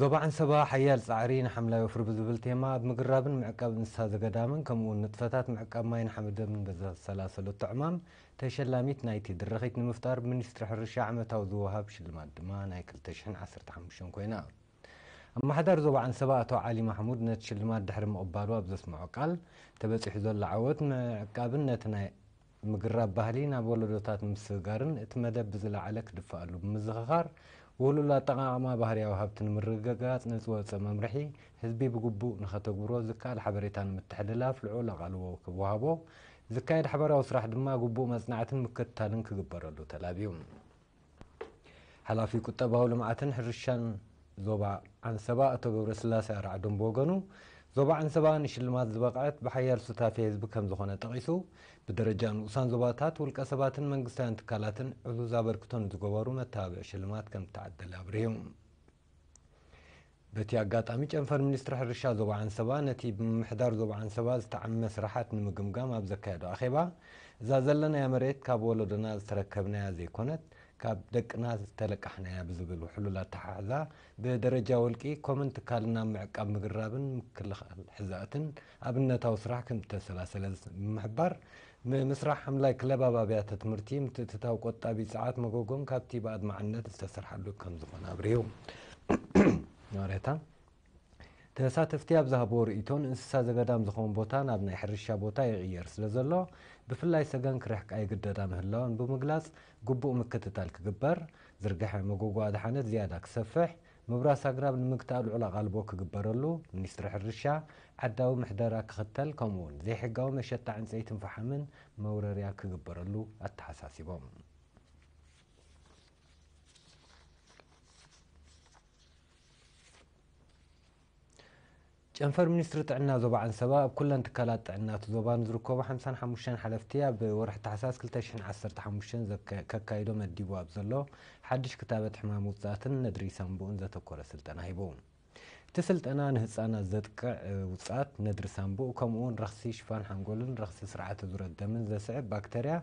زبا عن سبا حيال صعرين حملة يفر بزبل تيما عد مقرابن معقاب نساز قدامن كمو نطفتات معقاب ماين حمد من بزاز سلاسل وطعمام تشلاميت نايتي درخيت نمفتار منستر حرشا عمتا وذوهاب شلمان دما نايكل تشحن عصر تحمشون كوينا أما حدار زبا عن سبا أتو علي محمود نت شلمان دحر مقبالوا بزاس معقال تبس يحزو اللعوات معقابن نتنا مقراب بهلين أبو لدوتات مسيقارن اتمدى بزلا عليك دفاقلو بمزغغار ውህሉል ኣጠቃቅማ ባህርያዊ ሃብቲ ንምርግጋፅ ንዝወፀ መምርሒ ህዝቢ ብግቡእ ንኸተግብሮ ዝከኣል ሓበሬታ ንምትሕልላፍ ልዑል ኣቓልቦ ክወሃቦ ዝካየድ ሓበራዊ ስራሕ ድማ ግቡእ መፅናዕትን ምክትታልን ክግበረሉ ተላብዩ ሓላፊ ቁጠባዊ ልምዓትን ሕርሻን ዞባ ኣንሰባ እቶ ገብረስላሴ ኣርዓዶም ብወገኑ ዞባ ዕንስባ ንሽልማት ዝበቕዐት ብሓያል ስታፌ ህዝቢ ከም ዝኾነ ጠቒሱ ብደረጃ ንኡሳን ዞባታት ውልቀ ሰባትን መንግስታውያን ትካላትን ዕዙዝ ኣበርክቶ ንዝገበሩ መተባብዒ ሽልማት ከም ዝተዓደለ ኣብርሂቡ በቲ ኣጋጣሚ ጨንፈር ሚኒስትሪ ሕርሻ ዞባ ዓንሰባ ነቲ ብምምሕዳር ዞባ ዓንሰባ ዝተዓመ ስራሓት ንምግምጋም ኣብ ዘካየዶ ኣኼባ እዛ ዘለናያ መሬት ካብ ወለዶና ዝተረከብናያ ዘይኮነት ካብ ደቅና ዝተለቃሕናያ ብዝብል ውሕሉላ ተሓሕዛ ብደረጃ ወልቂ ኮመንት ካልና ምዕቃብ ምግራብን ምክልኻል ሕዛእትን ኣብነታዊ ስራሕ ከም ተሰላሰለ ምሕባር ምስራሕ ሓምላይ ክለብ ኣብ ትምህርቲ ምትእትታዊ ቆጣቢ ፀዓት መጎጎም ካብቲ ብኣድማዕነት ዝተሰርሓሉ ከም ዝኾነ ኣብርዩ ማሬታ ተሳተፍቲ ኣብ ዝሃብዎ ርእቶን እንስሳ ዘገዳም ዝኾውን ቦታ ናብ ናይ ሕርሻ ቦታ ይቕየር ስለ ዘሎ ብፍላይ ሰገን ክረሕቃ ይግደዳ ምህላውን ብምግላፅ ግቡእ ምክትታል ክግበር ዝርግሐ መጎጎ ኣድሓነት ዝያዳ ክሰፍሕ ምብራስ ኣግራብ ንምግታእ ልዑል ኣቓልቦ ክግበረሉ ሚኒስትሪ ሕርሻ ዓዳዊ ምሕደራ ክኽተል ከምኡ ውን ዘይሕጋዊ መሸጣ ዕንፀይትን ፈሓምን መውረርያ ክግበረሉ ኣተሓሳሲቦም ጨንፈር ሚኒስትሪ ጥዕና ዞባ ዓንሰባ ኣብ ኩለን ትካላት ጥዕና እቲ ዞባ ንዝርከቡ 55 ሓለፍቲ ኣብ ወርሒ ታሕሳስ 2015 ከካይዶ መዲቡ ኣብ ዘሎ ሓድሽ ክታበት ሕማም ውፅኣትን ነድሪ ሳምቡኡን ዘተኮረ ስልጠና ሂቡ እቲ ስልጠና ንህፃናት ዘጥቅዕ ውፅኣት ነድሪ ሳምቡኡ ከምኡውን ረኽሲ ሽፋን ሓንጎልን ረኽሲ ስርዓተ ዙረት ደምን ዘስዕብ ባክተርያ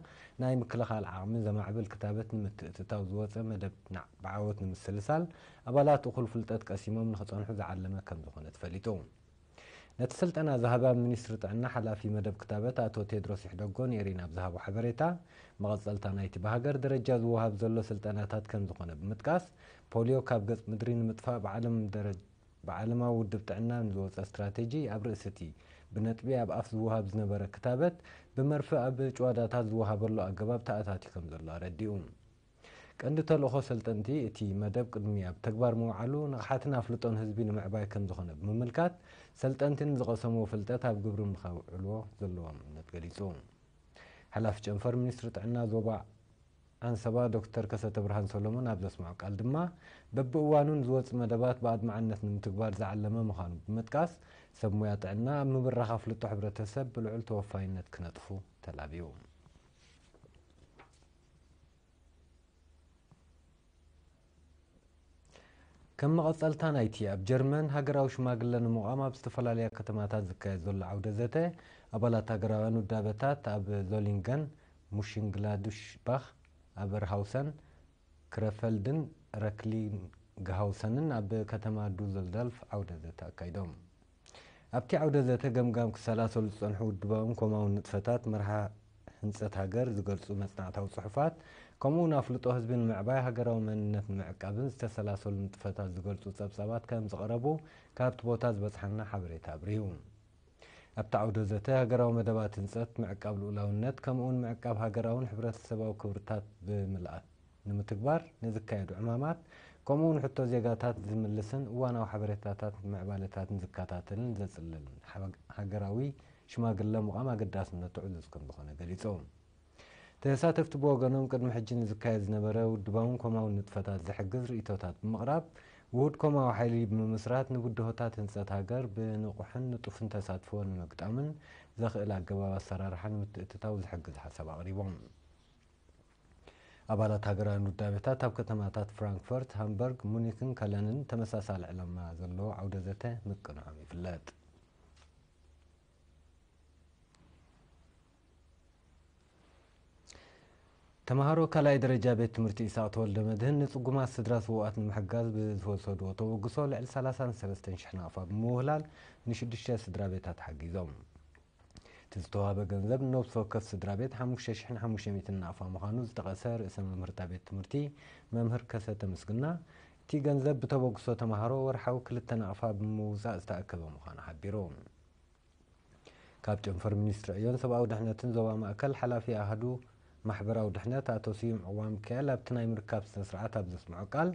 ናይ ምክልኻል ዓቕሚ ዘማዕብል ክታበት ንምትእትታው ዝወፀ መደብ በዓወት ንምስልሳል ኣባላት እኹል ፍልጠት ቀሲሞም ንክፀንሑ ዝዓለመ ከም ዝኾነ ተፈሊጡ ነቲ ስልጠና ዝሃባ ሚኒስትሪ ጥዕና ሓላፊ መደብ ክታበት ኣቶ ቴድሮስ ይሕደጎ ነይሪን ኣብ ዝሃቦ ሓበሬታ መቐፀልታ ናይቲ ብሃገር ደረጃ ዝወሃብ ዘሎ ስልጠናታት ከም ዝኾነ ብምጥቃስ ፖሊዮ ካብ ገፅ ምድሪ ንምጥፋእ ብዓለማዊ ውድብ ጥዕና ንዝወፀ እስትራቴጂ ኣብ ርእሲ እቲ ብነጥቢ ኣብ ኣፍ ዝወሃብ ዝነበረ ክታበት ብመርፊ ኣብ ጭዋዳታት ዝወሃበሉ ኣገባብ ተኣታትዩ ከም ዘሎ ኣረዲኡ عند تلوخو سلطنتي اتي مدب قدميا بتكبار مو علو نقحاتنا فلطون هزبين معباي كم دخونا بمملكات سلطنتين زغو سمو فلطات هاب قبرو مخاو علو زلو نتقليسو حلاف جنفر منيسر تعنا زوبا عن سبا دكتور كسا تبرهان سولومون هاب زسمع قال دما ببقوانون زوز مدبات بعد معنة نمتكبار زعلمة مخانو بمتكاس سبمو يا تعنا مبرخا فلطو حبرة تسب بلعول توفاينت كنطفو تلابيوم ከም መቐፀልታ ናይቲ ኣብ ጀርመን ሃገራዊ ሽማግለ ንምቑም ኣብ ዝተፈላለያ ከተማታት ዝካየድ ዘሎ ዓውደ ዘተ ኣባላት ሃገራውያን ውዳበታት ኣብ ዞሊንገን ሙሽንግላዱሽ ኣበርሃውሰን ክረፈልድን ረክሊንግሃውሰንን ኣብ ከተማ ዱዘልዶልፍ ዓውደ ዘተ ኣካይዶም ኣብቲ ዓውደ ዘተ ገምጋም ክሳላሰሉ ዝፀንሑ ውድባውን ኮማውን ንጥፈታት መርሃ ህንፀት ሃገር ዝገልፁ መፅናዕታዊ ፅሑፋት ከምኡ ናብ ፍልጦ ህዝቢ ንምዕባይ ሃገራዊ መንነት ንምዕቃብን ዝተሰላሰሉ ንጥፈታት ዝገልፁ ፀብጻባት ከም ዝቐረቡ ካብቲ ቦታ ዝበፅሐና ሓበሬታ ኣብርሂቡ ኣብቲ ዓውደ ዘተ ሃገራዊ መደባት ህንፀት ምዕቃብ ልኡላውነት ከምኡውን ምዕቃብ ሃገራውን ሕብረተሰባዊ ክብርታት ብምልኣት ንምትግባር ንዝካየዱ ዕማማት ከምኡውን ሕቶ ዜጋታት ዝምልስን እዋናዊ ሓበሬታታት ምዕባለታትን ዝከታተልን ዘፅልል ሃገራዊ ሽማግለ ምቓም ኣገዳስነት ዕዙዝ ከም ዝኾነ ገሊፆም ተሳተፍቲ ብወገኖም ቅድሚ ሕጂ ንዝካየድ ዝነበረ ውድባውን ኮማውን ንጥፈታት ዝሕግዝ ርእቶታት ብምቕራብ ውህድ ኮማዊ ሓይሊ ብምምስራት ንብድሆታት ህንፀት ሃገር ብንቑሕን ንጡፍን ተሳትፎ ንምግጣምን ዘኽእል ኣገባብ ኣሰራርሓ ንምትእትታው ዝሕግዝ ሓሳብ ኣቕሪቦም ኣባላት ሃገራዊ ውዳቤታት ኣብ ከተማታት ፍራንክፈርት ሃምበርግ ሙኒክን ከለንን ተመሳሳሊ ዕላማ ዘለዎ ዓውደ ዘተ ምቅንዖም ይፍለጥ ተምሃሮ ካልኣይ ደረጃ ቤት ትምህርቲ ይስቅ ተወልደ መድህን ንፅጉማት ስድራ ስውኣት ንምሕጋዝ ብዝወሰድዎ ተበግሶ ልዕሊ 33,000 ኣፋ ብምውህላል ንሽዱሽተ ስድራ ቤታት ሓጊዞም እቲ ዝተዋህበ ገንዘብ ነብሲ ወከፍ ስድራ ቤት 5500 ኣፋ ምዃኑ ዝጠቐሰ ርእሰ መምህርታ ቤት ትምህርቲ መምህር ከሰ ተምስግና እቲ ገንዘብ ብተበግሶ ተምሃሮ ወርሓዊ ክልተ ንኣፋ ብምውፃእ ዝተኣከበ ምዃኑ ሓቢሩ ካብ ጨንፈር ሚኒስትሪ ዕዮን ሰብኣዊ ድሕነትን ዞባ ማእከል ሓላፊ ኣህዱ محبره ودحنات اتوسيم عوام كالابت ناي مركب سنسرعات ابزس معقال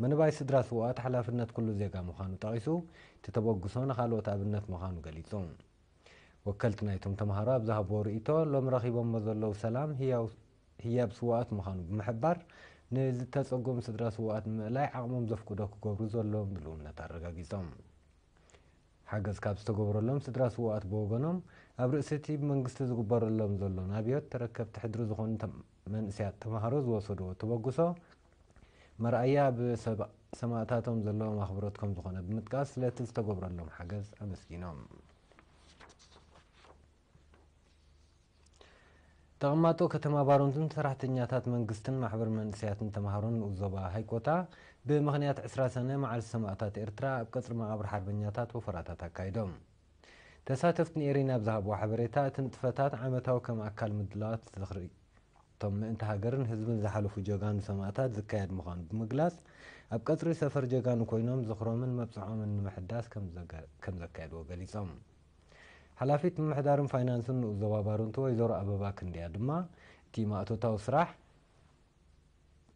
من باي سدرا سوات حلافنت كل زيقا مخانو تعيسو تتبوغسون خالو تابنت مخانو قليتون وكلت نايتم تمهارا بذهب ورئيتو لوم رخيبو مزلو سلام هي هي بسوات مخانو بمحبار نيز سدرات سدرا سوات لاي عقموم زفكو دوكو قبرزو اللوم دلون نتارقا قيتون حقز كابستو قبرو اللوم سدرا سوات بوغنوم ኣብ ርእሲ እቲ ብመንግስቲ ዝግበረሎም ዘሎን ኣብዮት ተረከብቲ ሕድሪ ዝኾኑ መንእስያት ተምሃሮ ዝወሰድዎ ተበግሶ መርኣያ ብሰማእታቶም ዘለዎም ኣኽብሮት ከም ዝኾነ ብምጥቃስ ስለቲ ዝተገብረሎም ሓገዝ ኣመስጊኖም ተቐማጦ ከተማ ባሮንትን ሰራሕተኛታት መንግስትን ማሕበር መንእስያትን ተምሃሮን ንኡዞባ ሃይኮታ ብምኽንያት ስራ ሰነ መዓልቲ ሰማእታት ኤርትራ ኣብ ቀፅሪ መቓብሪ ሓርበኛታት ወፈራታት ኣካይዶም ተሳተፍቲ ንኤሪና ብዝሃብዎ ሓበሬታ እቲ ንጥፈታት ዓመታዊ ከም ኣካል ምድላዋት ዝኽርኢ እቶም ምእንቲ ሃገርን ህዝብን ዝሓለፉ ጀጋኑ ሰማእታት ዝካየድ ምዃኑ ብምግላጽ ኣብ ቀጽሪ ሰፈር ጀጋኑ ኮይኖም ዝኽሮምን መብፅሖምን ንምሕዳስ ከም ዘካየድዎ ገሊፆም ሓላፊት ምምሕዳርን ፋይናንስን ንኡ ዘባባሩንቲ ወይዘሮ ኣበባ ክንድያ ድማ እቲ ማእቶታዊ ስራሕ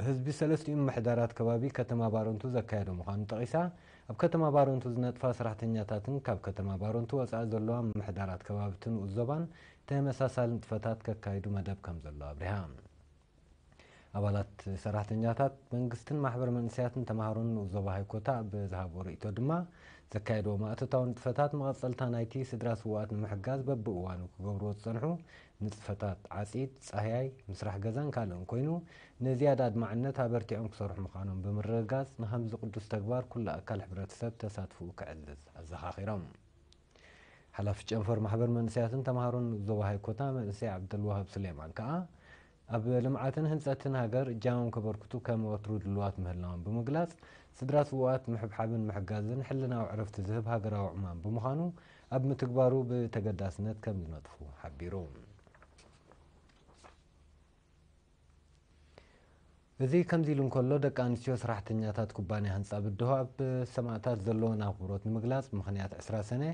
ህዝቢ ሰለስቲኡ ምምሕዳራት ከባቢ ከተማ ባሮንቱ ዘካየደ ምዃኑ ጠቒሳ ኣብ ከተማ ባሮንቱ ዝነጥፋ ሰራሕተኛታትን ካብ ከተማ ባሮንቱ ወፃኢ ዘለዋ ምምሕዳራት ከባብትን ውዞባን ተመሳሳሊ ንጥፈታት ከካይዱ መደብ ከም ዘሎ ኣብሪሃ ኣባላት ሰራሕተኛታት መንግስትን ማሕበር መንእሰያትን ተምሃሮን ውዞባ ሃይኮታ ብዝሃቦ ርእቶ ድማ ذكايدو مأتتاون تفتات مغسلتا نايتي سدراس وات ببوان ببقوانو كغورو تصنحو نتفتات عسيد صحيحي مسرح غزان كالون كوينو نزيادة معنة تابرتي عمك صرح مقانون بمرغاز نهمز قدس تقبار كل أكال حبرة سب تساتفو كعزز الزخاخيرام حلا فتش انفر محبر من سياسن تمهارون زوهاي كوتا من سي عبد الوهاب سليمان كا ኣብ ልምዓትን ህንፀትን ሃገር እጃሞም ከበርክቱ ከም ወትሩ ድልዋት ምህላዎም ብምግላፅ ስድራ ስዋኣት ምሕብሓብን ምሕጋዝን ሕልናዊ ዕረፍቲ ዝህብ ሃገራዊ ዕማም ብምዃኑ ኣብ ምትግባሩ ብተገዳስነት ከም ዝነጥፉ ሓቢሩ እዚ ከምዚ ኢሉ እንከሎ ደቂ ኣንስትዮ ስራሕተኛታት ኩባንያ ህንፃ ብድሆ ኣብ ሰማዕታት ዘለዎን ኣኽብሮት ንምግላፅ ምክንያት 2ስራ ሰነ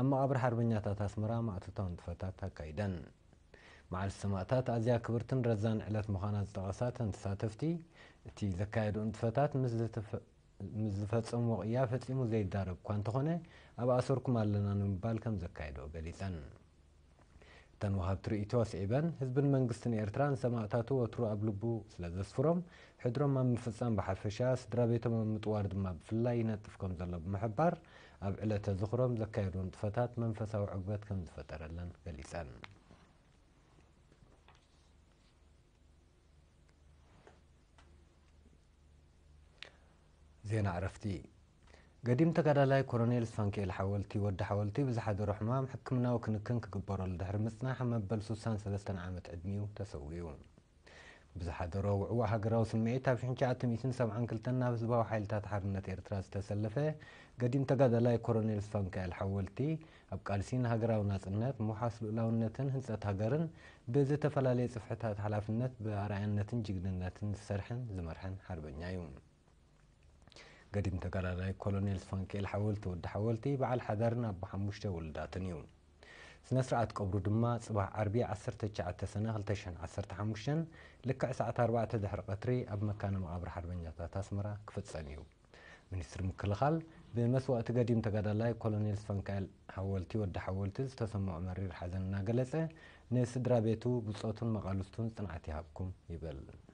ኣብ መቓብር ሓርበኛታት ኣስመራ ማእትታውን ጥፈታት ኣካይደን مع السماتات ازيا كبرتن رزان علت مخانات دغاسات انت تي زكايد انت فتات مزلتف مزلفت امو يا فتي مو زي دارب كوانت هنا ابا اسركم علنا نبال كم زكايد او غليتن تن وهاب تري ايتوس ايبن حزب المنغستن ايرتران سماتاتو وترو ابلبو سلازفرم حدرو ما مفصان بحفشاس درابيتو ما متوارد ما بفلاي نطفكم زلب محبار اب علت زخرم زكايد انت فتات منفسه وعقبتكم زفترلن غليتن ዜና ዕረፍቲ ገዲም ተጋዳላይ ኮሎኔል ስፋንክኤል ሓወልቲ ወዲ ሓወልቲ ብዝሓደሮ ሕማም ሕክምናዊ ክንክን ክግበረሉ ድሕሪ ምፅናሕ መበል 63 ዓመት ዕድሚኡ ተሰዊዩ ብዝሓደሮ ውዕዋ ሃገራዊ ስምዒት ኣብ 1972 ናብ ህዝባዊ ሓይልታት ሓርነት ኤርትራ ዝተሰለፈ ገዲም ተጋዳላይ ኮሎኔል ስፋንክኤል ሓወልቲ ኣብ ቃልሲ ንሃገራዊ ናፅነት ምውሓስ ልኡላውነትን ህንፀት ሃገርን ብዝተፈላለየ ጽፍሕታት ሓላፍነት ብኣርኣያነትን ጅግንነትን ዝሰርሕን ዝመርሐን ሓርበኛ እዩ قديم تقرراي كولونيل فانكيل حولت ود حولتي بعل حذرنا بحموشة ولداتنيو سنسرعت قبر دما صباح عربية عصر تجعة تسنة غلتشن عصر تحموشن لك ساعة أربعة تدهر قطري أب مكان مقابر حربين جاتا تاسمرا كفت سانيو منيستر مكلخال بمسوا تقديم تقرراي كولونيل فانكيل حولتي ود حولتي ستسمع مرير حذرنا قلسة نسدرا بيتو بصوت مغالوستون صنعتي هابكم يبل